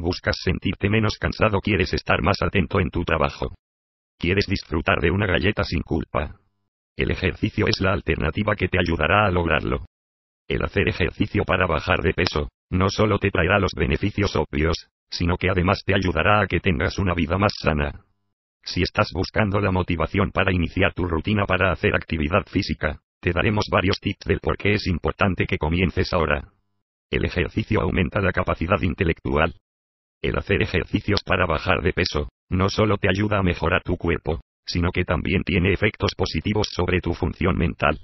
Buscas sentirte menos cansado, quieres estar más atento en tu trabajo. Quieres disfrutar de una galleta sin culpa. El ejercicio es la alternativa que te ayudará a lograrlo. El hacer ejercicio para bajar de peso, no solo te traerá los beneficios obvios, sino que además te ayudará a que tengas una vida más sana. Si estás buscando la motivación para iniciar tu rutina para hacer actividad física, te daremos varios tips del por qué es importante que comiences ahora. El ejercicio aumenta la capacidad intelectual, el hacer ejercicios para bajar de peso, no solo te ayuda a mejorar tu cuerpo, sino que también tiene efectos positivos sobre tu función mental.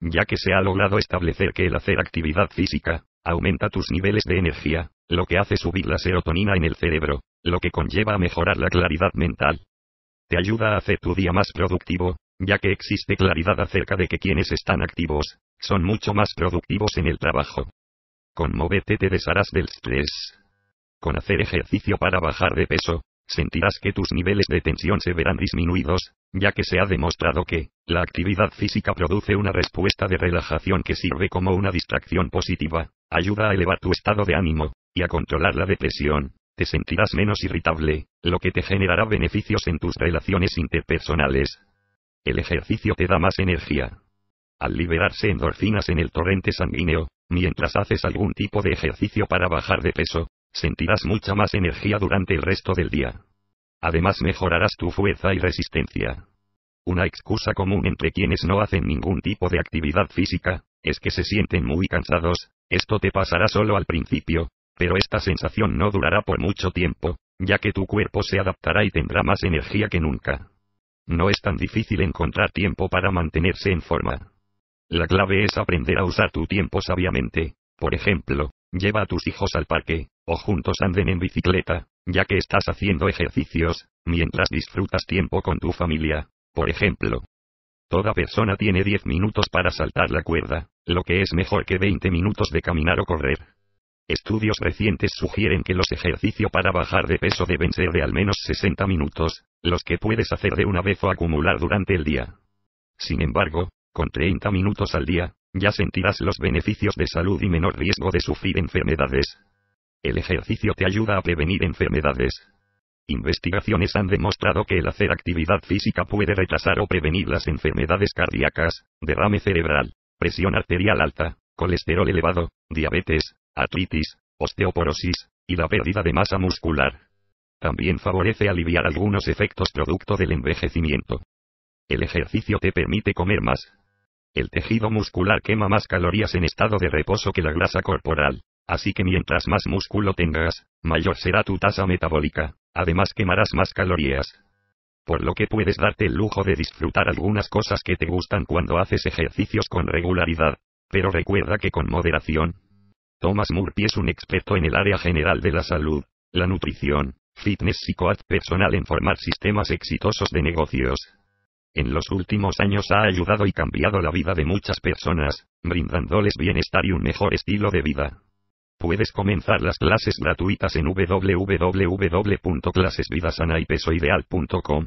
Ya que se ha logrado establecer que el hacer actividad física, aumenta tus niveles de energía, lo que hace subir la serotonina en el cerebro, lo que conlleva a mejorar la claridad mental. Te ayuda a hacer tu día más productivo, ya que existe claridad acerca de que quienes están activos, son mucho más productivos en el trabajo. Con te desharás del estrés, con hacer ejercicio para bajar de peso, sentirás que tus niveles de tensión se verán disminuidos, ya que se ha demostrado que, la actividad física produce una respuesta de relajación que sirve como una distracción positiva, ayuda a elevar tu estado de ánimo, y a controlar la depresión, te sentirás menos irritable, lo que te generará beneficios en tus relaciones interpersonales. El ejercicio te da más energía. Al liberarse endorfinas en el torrente sanguíneo, mientras haces algún tipo de ejercicio para bajar de peso, sentirás mucha más energía durante el resto del día. Además mejorarás tu fuerza y resistencia. Una excusa común entre quienes no hacen ningún tipo de actividad física, es que se sienten muy cansados, esto te pasará solo al principio, pero esta sensación no durará por mucho tiempo, ya que tu cuerpo se adaptará y tendrá más energía que nunca. No es tan difícil encontrar tiempo para mantenerse en forma. La clave es aprender a usar tu tiempo sabiamente, por ejemplo, lleva a tus hijos al parque, o juntos anden en bicicleta, ya que estás haciendo ejercicios, mientras disfrutas tiempo con tu familia, por ejemplo. Toda persona tiene 10 minutos para saltar la cuerda, lo que es mejor que 20 minutos de caminar o correr. Estudios recientes sugieren que los ejercicios para bajar de peso deben ser de al menos 60 minutos, los que puedes hacer de una vez o acumular durante el día. Sin embargo, con 30 minutos al día, ya sentirás los beneficios de salud y menor riesgo de sufrir enfermedades. El ejercicio te ayuda a prevenir enfermedades. Investigaciones han demostrado que el hacer actividad física puede retrasar o prevenir las enfermedades cardíacas, derrame cerebral, presión arterial alta, colesterol elevado, diabetes, artritis, osteoporosis, y la pérdida de masa muscular. También favorece aliviar algunos efectos producto del envejecimiento. El ejercicio te permite comer más. El tejido muscular quema más calorías en estado de reposo que la grasa corporal, Así que mientras más músculo tengas, mayor será tu tasa metabólica, además quemarás más calorías. Por lo que puedes darte el lujo de disfrutar algunas cosas que te gustan cuando haces ejercicios con regularidad, pero recuerda que con moderación. Thomas Murphy es un experto en el área general de la salud, la nutrición, fitness y coach personal en formar sistemas exitosos de negocios. En los últimos años ha ayudado y cambiado la vida de muchas personas, brindándoles bienestar y un mejor estilo de vida. Puedes comenzar las clases gratuitas en www.clasesvidasanaypesoideal.com.